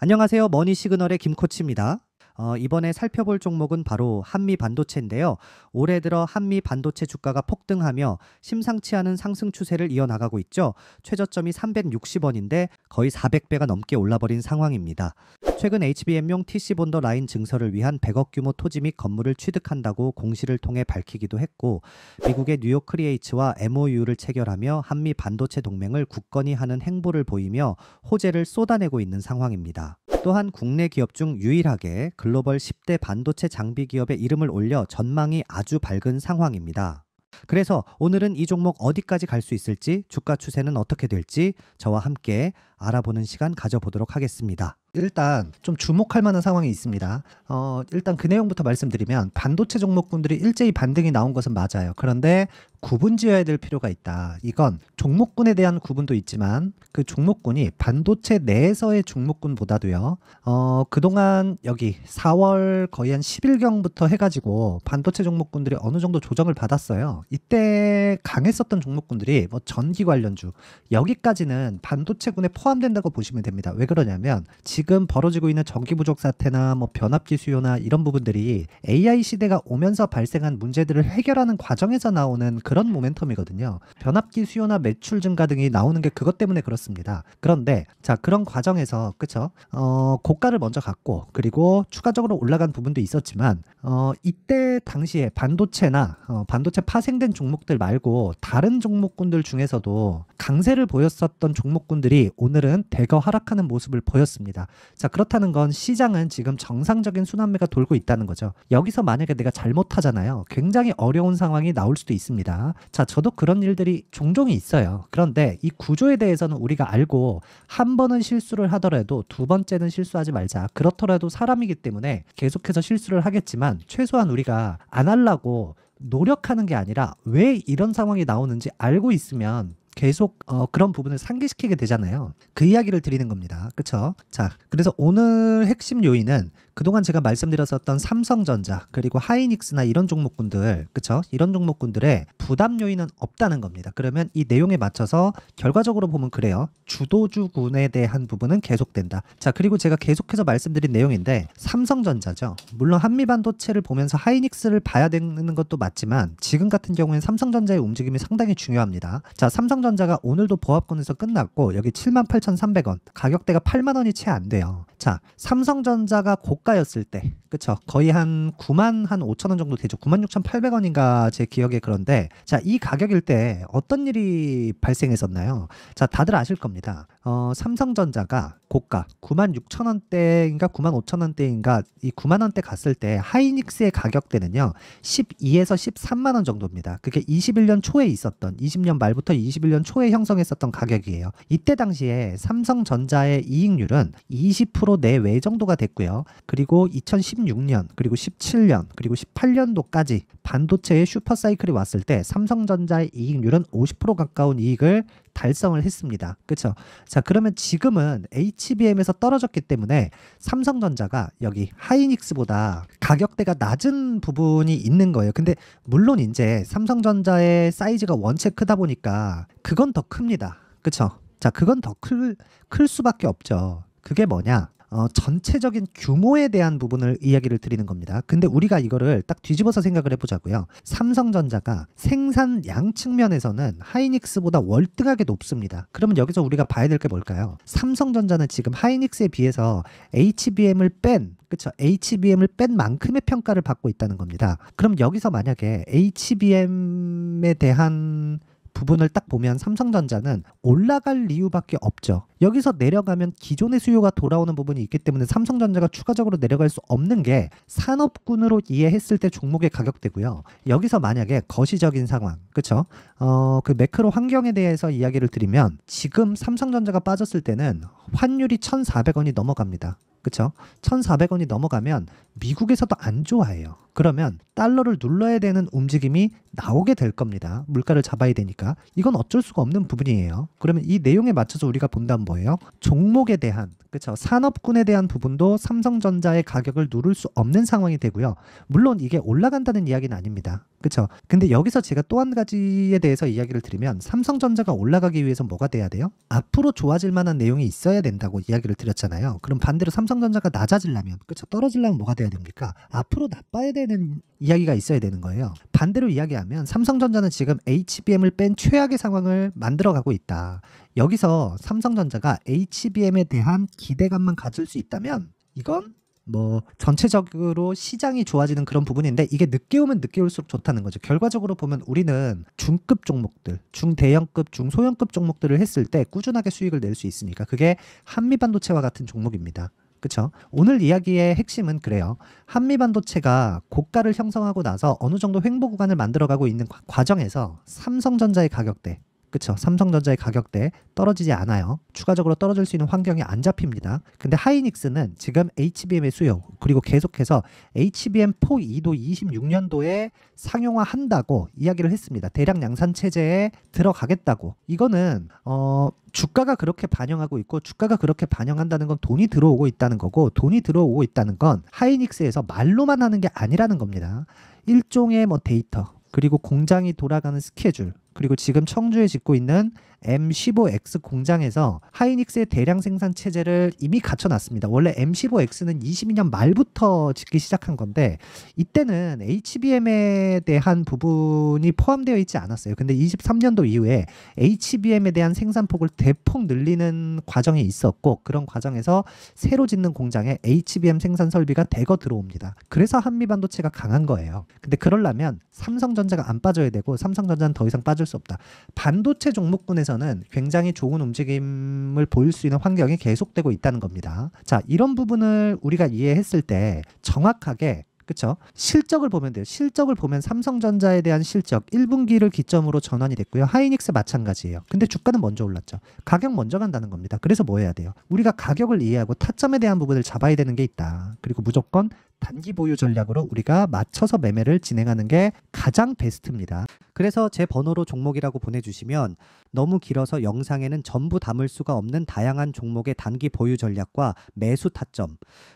안녕하세요. 머니 시그널의 김코치입니다. 어, 이번에 살펴볼 종목은 바로 한미 반도체인데요. 올해 들어 한미 반도체 주가가 폭등하며 심상치 않은 상승 추세를 이어나가고 있죠. 최저점이 360원인데 거의 400배가 넘게 올라버린 상황입니다. 최근 HBM용 TC 본더 라인 증설을 위한 100억 규모 토지 및 건물을 취득한다고 공시를 통해 밝히기도 했고 미국의 뉴욕 크리에이츠와 MOU를 체결하며 한미 반도체 동맹을 굳건히 하는 행보를 보이며 호재를 쏟아내고 있는 상황입니다. 또한 국내 기업 중 유일하게 글로벌 10대 반도체 장비 기업의 이름을 올려 전망이 아주 밝은 상황입니다. 그래서 오늘은 이 종목 어디까지 갈 수 있을지, 주가 추세는 어떻게 될지 저와 함께 알아보는 시간 가져보도록 하겠습니다. 일단 좀 주목할 만한 상황이 있습니다. 어, 일단 그 내용부터 말씀드리면 반도체 종목군들이 일제히 반등이 나온 것은 맞아요. 그런데 구분 지어야 될 필요가 있다. 이건 종목군에 대한 구분도 있지만 그 종목군이 반도체 내에서의 종목군보다도요. 어, 그동안 여기 4월 거의 한 10일경부터 해가지고 반도체 종목군들이 어느 정도 조정을 받았어요. 이때 강했었던 종목군들이 뭐 전기 관련주 여기까지는 반도체군에 포함 포함된다고 보시면 됩니다. 왜 그러냐면 지금 벌어지고 있는 전기 부족 사태나 뭐 변압기 수요나 이런 부분들이 AI 시대가 오면서 발생한 문제들을 해결하는 과정에서 나오는 그런 모멘텀이거든요. 변압기 수요나 매출 증가 등이 나오는 게 그것 때문에 그렇습니다. 그런데 자 그런 과정에서 그쵸 어, 고가를 먼저 갖고 그리고 추가적으로 올라간 부분도 있었지만 어, 이때 당시에 반도체나 어, 반도체 파생된 종목들 말고 다른 종목군들 중에서도 강세를 보였었던 종목군들이 오늘 오늘은 대거 하락하는 모습을 보였습니다. 자, 그렇다는 건 시장은 지금 정상적인 순환매가 돌고 있다는 거죠. 여기서 만약에 내가 잘못하잖아요. 굉장히 어려운 상황이 나올 수도 있습니다. 자, 저도 그런 일들이 종종 있어요. 그런데 이 구조에 대해서는 우리가 알고 한 번은 실수를 하더라도 두 번째는 실수하지 말자. 그렇더라도 사람이기 때문에 계속해서 실수를 하겠지만 최소한 우리가 안 하려고 노력하는 게 아니라 왜 이런 상황이 나오는지 알고 있으면 계속 어, 그런 부분을 상기시키게 되잖아요. 그 이야기를 드리는 겁니다. 그쵸? 자, 그래서 오늘 핵심 요인은 그동안 제가 말씀드렸었던 삼성전자 그리고 하이닉스나 이런 종목군들 그쵸 이런 종목군들의 부담 요인은 없다는 겁니다. 그러면 이 내용에 맞춰서 결과적으로 보면 그래요. 주도주군에 대한 부분은 계속된다. 자 그리고 제가 계속해서 말씀드린 내용인데 삼성전자죠. 물론 한미반도체를 보면서 하이닉스를 봐야 되는 것도 맞지만 지금 같은 경우엔 삼성전자의 움직임이 상당히 중요합니다. 자 삼성전자가 오늘도 보합권에서 끝났고 여기 78,300원 가격대가 8만원이 채 안 돼요. 자 삼성전자가 곧 저가였을 때, 그쵸? 거의 한 9만 한 5천 원 정도 되죠. 9만 6천8백원인가제 기억에 그런데, 자, 이 가격일 때 어떤 일이 발생했었나요? 자, 다들 아실 겁니다. 어, 삼성전자가 고가 9 6 0 0 0 원대인가 9 5 0 0 0 원대인가 이 9만 원대 갔을 때 하이닉스의 가격대는요 12에서 13만 원 정도입니다. 그게 21년 초에 있었던 20년 말부터 21년 초에 형성했었던 가격이에요. 이때 당시에 삼성전자의 이익률은 20% 내외 정도가 됐고요. 그리고 2016년 그리고 17년 그리고 18년도까지 반도체의 슈퍼사이클이 왔을 때 삼성전자의 이익률은 50% 가까운 이익을 달성을 했습니다. 그렇죠? 자, 그러면 지금은 HBM에서 떨어졌기 때문에 삼성전자가 여기 하이닉스보다 가격대가 낮은 부분이 있는 거예요. 근데 물론 이제 삼성전자의 사이즈가 원체 크다 보니까 그건 더 큽니다. 그렇죠? 자, 그건 더 클 클 수밖에 없죠. 그게 뭐냐? 어, 전체적인 규모에 대한 부분을 이야기를 드리는 겁니다. 근데 우리가 이거를 딱 뒤집어서 생각을 해보자고요. 삼성전자가 생산량 측면에서는 하이닉스보다 월등하게 높습니다. 그러면 여기서 우리가 봐야 될 게 뭘까요? 삼성전자는 지금 하이닉스에 비해서 HBM을 뺀 그렇죠. HBM을 뺀 만큼의 평가를 받고 있다는 겁니다. 그럼 여기서 만약에 HBM에 대한 부분을 딱 보면 삼성전자는 올라갈 이유밖에 없죠. 여기서 내려가면 기존의 수요가 돌아오는 부분이 있기 때문에 삼성전자가 추가적으로 내려갈 수 없는 게 산업군으로 이해했을 때 종목의 가격대고요. 여기서 만약에 거시적인 상황, 그렇죠? 어, 그 매크로 환경에 대해서 이야기를 드리면 지금 삼성전자가 빠졌을 때는 환율이 1,400원이 넘어갑니다. 그쵸? 1,400원이 넘어가면 미국에서도 안 좋아해요. 그러면 달러를 눌러야 되는 움직임이 나오게 될 겁니다. 물가를 잡아야 되니까. 이건 어쩔 수가 없는 부분이에요. 그러면 이 내용에 맞춰서 우리가 본다면 거예요. 종목에 대한 그렇죠. 산업군에 대한 부분도 삼성전자의 가격을 누를 수 없는 상황이 되고요. 물론 이게 올라간다는 이야기는 아닙니다. 그렇죠. 근데 여기서 제가 또 한 가지에 대해서 이야기를 드리면 삼성전자가 올라가기 위해서 뭐가 돼야 돼요? 앞으로 좋아질 만한 내용이 있어야 된다고 이야기를 드렸잖아요. 그럼 반대로 삼성전자가 낮아지려면 그렇죠. 떨어지려면 뭐가 돼야 됩니까? 앞으로 나빠야 되는 이야기가 있어야 되는 거예요. 반대로 이야기하면 삼성전자는 지금 HBM을 뺀 최악의 상황을 만들어 가고 있다. 여기서 삼성전자가 HBM에 대한 기대감만 가질 수 있다면 이건 뭐 전체적으로 시장이 좋아지는 그런 부분인데 이게 늦게 오면 늦게 올수록 좋다는 거죠. 결과적으로 보면 우리는 중급 종목들, 중대형급, 중소형급 종목들을 했을 때 꾸준하게 수익을 낼 수 있으니까 그게 한미반도체와 같은 종목입니다. 그렇죠? 오늘 이야기의 핵심은 그래요. 한미반도체가 고가를 형성하고 나서 어느 정도 횡보 구간을 만들어가고 있는 과정에서 삼성전자의 가격대 그쵸? 삼성전자의 가격대 떨어지지 않아요. 추가적으로 떨어질 수 있는 환경이 안 잡힙니다. 근데 하이닉스는 지금 HBM의 수요 그리고 계속해서 HBM4E도 26년도에 상용화한다고 이야기를 했습니다. 대량 양산 체제에 들어가겠다고. 이거는 어 주가가 그렇게 반영하고 있고 주가가 그렇게 반영한다는 건 돈이 들어오고 있다는 거고 돈이 들어오고 있다는 건 하이닉스에서 말로만 하는 게 아니라는 겁니다. 일종의 뭐 데이터 그리고 공장이 돌아가는 스케줄 그리고 지금 청주에 짓고 있는 M15X 공장에서 하이닉스의 대량 생산 체제를 이미 갖춰놨습니다. 원래 M15X는 22년 말부터 짓기 시작한 건데 이때는 HBM에 대한 부분이 포함되어 있지 않았어요. 근데 23년도 이후에 HBM에 대한 생산폭을 대폭 늘리는 과정이 있었고 그런 과정에서 새로 짓는 공장에 HBM 생산 설비가 대거 들어옵니다. 그래서 한미 반도체가 강한 거예요. 근데 그러려면 삼성전자가 안 빠져야 되고 삼성전자는 더 이상 빠질 찾을 수 없다. 반도체 종목군에서는 굉장히 좋은 움직임을 보일 수 있는 환경이 계속되고 있다는 겁니다. 자, 이런 부분을 우리가 이해했을 때 정확하게 그렇죠? 실적을 보면 돼요. 실적을 보면 삼성전자에 대한 실적 1분기를 기점으로 전환이 됐고요. 하이닉스 마찬가지예요. 근데 주가는 먼저 올랐죠. 가격 먼저 간다는 겁니다. 그래서 뭐 해야 돼요? 우리가 가격을 이해하고 타점에 대한 부분을 잡아야 되는 게 있다. 그리고 무조건 단기 보유 전략으로 우리가 맞춰서 매매를 진행하는 게 가장 베스트입니다. 그래서 제 번호로 종목이라고 보내주시면 너무 길어서 영상에는 전부 담을 수가 없는 다양한 종목의 단기 보유 전략과 매수 타점,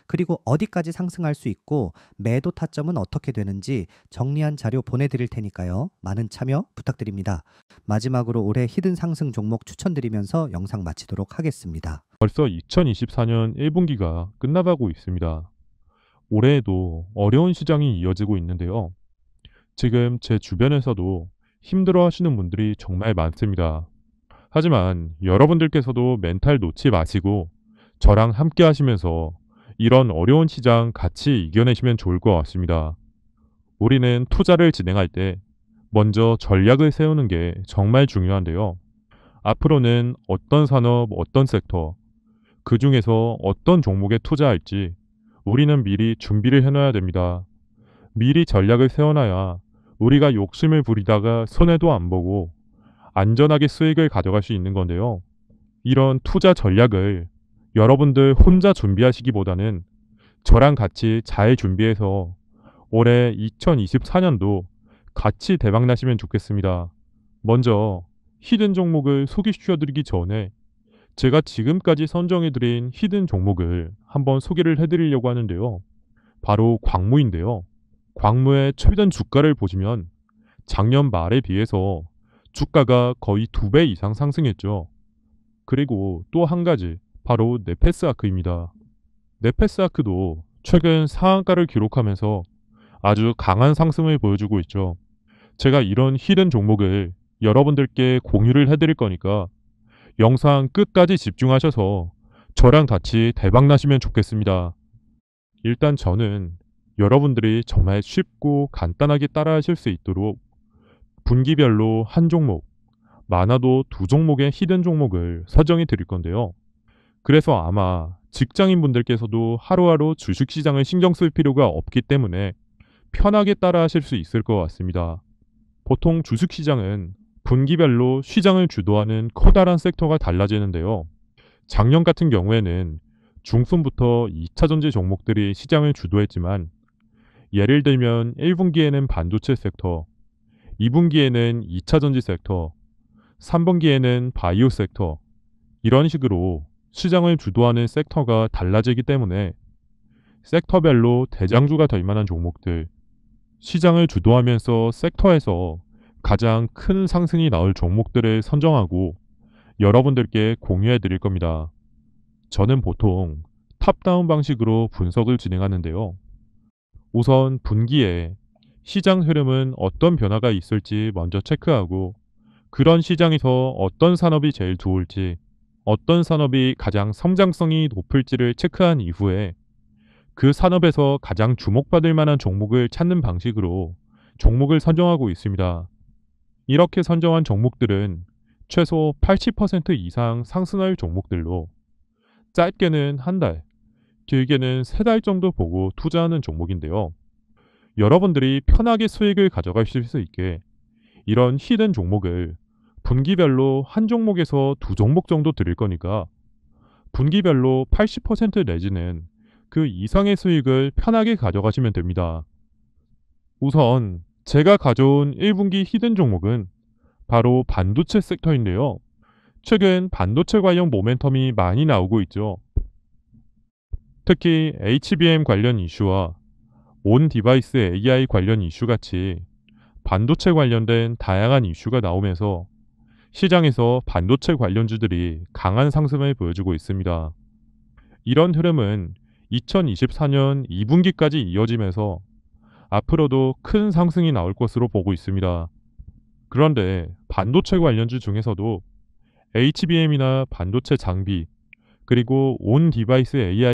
그리고 어디까지 상승할 수 있고 매도 타점은 어떻게 되는지 정리한 자료 보내드릴 테니까요. 많은 참여 부탁드립니다. 마지막으로 올해 히든 상승 종목 추천드리면서 영상 마치도록 하겠습니다. 벌써 2024년 1분기가 끝나가고 있습니다. 올해에도 어려운 시장이 이어지고 있는데요. 지금 제 주변에서도 힘들어 하시는 분들이 정말 많습니다. 하지만 여러분들께서도 멘탈 놓지 마시고 저랑 함께 하시면서 이런 어려운 시장 같이 이겨내시면 좋을 것 같습니다. 우리는 투자를 진행할 때 먼저 전략을 세우는 게 정말 중요한데요. 앞으로는 어떤 산업, 어떤 섹터, 그 중에서 어떤 종목에 투자할지 우리는 미리 준비를 해놔야 됩니다. 미리 전략을 세워놔야 우리가 욕심을 부리다가 손해도 안 보고 안전하게 수익을 가져갈 수 있는 건데요. 이런 투자 전략을 여러분들 혼자 준비하시기보다는 저랑 같이 잘 준비해서 올해 2024년도 같이 대박나시면 좋겠습니다. 먼저 히든 종목을 소개시켜드리기 전에 제가 지금까지 선정해드린 히든 종목을 한번 소개를 해드리려고 하는데요. 바로 광무인데요. 광무의 최대한 주가를 보시면 작년 말에 비해서 주가가 거의 두 배 이상 상승했죠. 그리고 또 한 가지 바로 네페스 아크입니다. 네페스 아크도 최근 상한가를 기록하면서 아주 강한 상승을 보여주고 있죠. 제가 이런 히든 종목을 여러분들께 공유를 해드릴 거니까 영상 끝까지 집중하셔서 저랑 같이 대박 나시면 좋겠습니다. 일단 저는 여러분들이 정말 쉽고 간단하게 따라 하실 수 있도록 분기별로 한 종목, 많아도 두 종목의 히든 종목을 설정해 드릴 건데요. 그래서 아마 직장인 분들께서도 하루하루 주식시장을 신경 쓸 필요가 없기 때문에 편하게 따라 하실 수 있을 것 같습니다. 보통 주식시장은 분기별로 시장을 주도하는 커다란 섹터가 달라지는데요. 작년 같은 경우에는 중순부터 2차전지 종목들이 시장을 주도했지만 예를 들면 1분기에는 반도체 섹터, 2분기에는 2차전지 섹터, 3분기에는 바이오 섹터 이런 식으로 시장을 주도하는 섹터가 달라지기 때문에 섹터별로 대장주가 될 만한 종목들, 시장을 주도하면서 섹터에서 가장 큰 상승이 나올 종목들을 선정하고 여러분들께 공유해 드릴 겁니다. 저는 보통 탑다운 방식으로 분석을 진행하는데요. 우선 분기에 시장 흐름은 어떤 변화가 있을지 먼저 체크하고 그런 시장에서 어떤 산업이 제일 좋을지 어떤 산업이 가장 성장성이 높을지를 체크한 이후에 그 산업에서 가장 주목받을 만한 종목을 찾는 방식으로 종목을 선정하고 있습니다. 이렇게 선정한 종목들은 최소 80% 이상 상승할 종목들로 짧게는 한 달, 길게는 세 달 정도 보고 투자하는 종목인데요. 여러분들이 편하게 수익을 가져가실 수 있게 이런 히든 종목을 분기별로 한 종목에서 두 종목 정도 드릴 거니까 분기별로 80% 내지는 그 이상의 수익을 편하게 가져가시면 됩니다. 우선 제가 가져온 1분기 히든 종목은 바로 반도체 섹터인데요. 최근 반도체 관련 모멘텀이 많이 나오고 있죠. 특히 HBM 관련 이슈와 온 디바이스 AI 관련 이슈 같이 반도체 관련된 다양한 이슈가 나오면서 시장에서 반도체 관련주들이 강한 상승을 보여주고 있습니다. 이런 흐름은 2024년 2분기까지 이어지면서 앞으로도 큰 상승이 나올 것으로 보고 있습니다. 그런데 반도체 관련주 중에서도 HBM이나 반도체 장비, 그리고 온 디바이스 AI